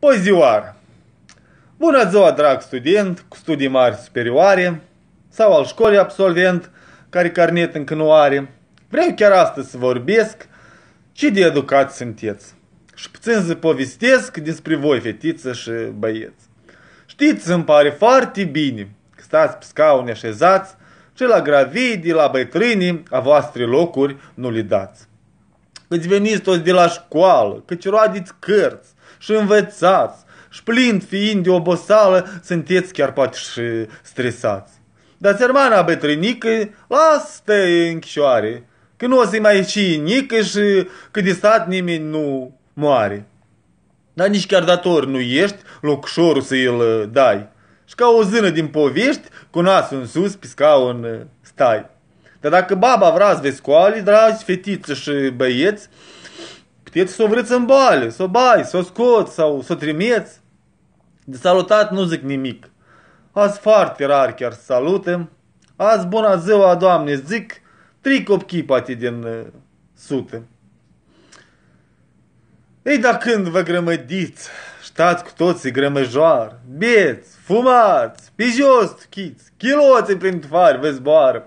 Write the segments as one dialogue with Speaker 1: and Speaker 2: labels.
Speaker 1: Poziuar. Păi, Bună ziua, drag student, cu studii mari superioare sau al școlii absolvent, care carnet încă nu are. Vreau chiar astăzi să vorbesc ce de educați sunteți. Și puțin să povestesc despre voi, fetiță și băieți. Știți, îmi pare foarte bine că stați pe scaune așezați și la gravidii, la bătrânii, a voastre locuri nu le dați. Căți veniți toți de la școală, căci roadiți cărți și învățați și plind fiind de obosală, sunteți chiar poate și stresați. Dar sermana bătrânică, lasă închișoare, că nu o să mai și nică și că de stat nimeni nu moare. Dar nici chiar dator nu ești locșorul să îl dai. Și ca o zână din povești, cu nasul în sus pe scaun stai. Dar dacă baba vrea să vezi scoali, dragi fetițe și băieți, puteți să o vreți în boală, să o bai, să o scoți sau să o trimiți. De salutat nu zic nimic. Azi foarte rar chiar să salute. Azi bună ziua, Doamne, zic trei copchii poate din uh, sute. Ei, dar când vă grămădiți, stați cu toții grămăjoar, beți, fumați, pe jos chiți, chiloții prin fari vă zboară,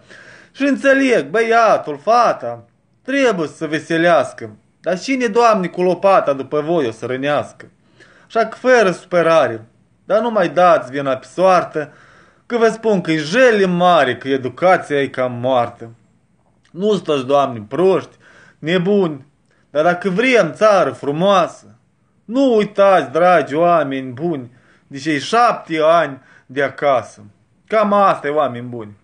Speaker 1: și înțeleg, băiatul, fata, trebuie să se veselească. Dar cine, Doamne, cu lopata după voi o să rănească? Așa că fără supărare, dar nu mai dați vina pe soartă, că vă spun că e jele mare, că educația e cam moartă. Nu stăți, Doamne, proști, nebuni, dar dacă vrem țară frumoasă, nu uitați, dragi oameni buni, de cei șapte ani de acasă. Cam asta e, oameni buni.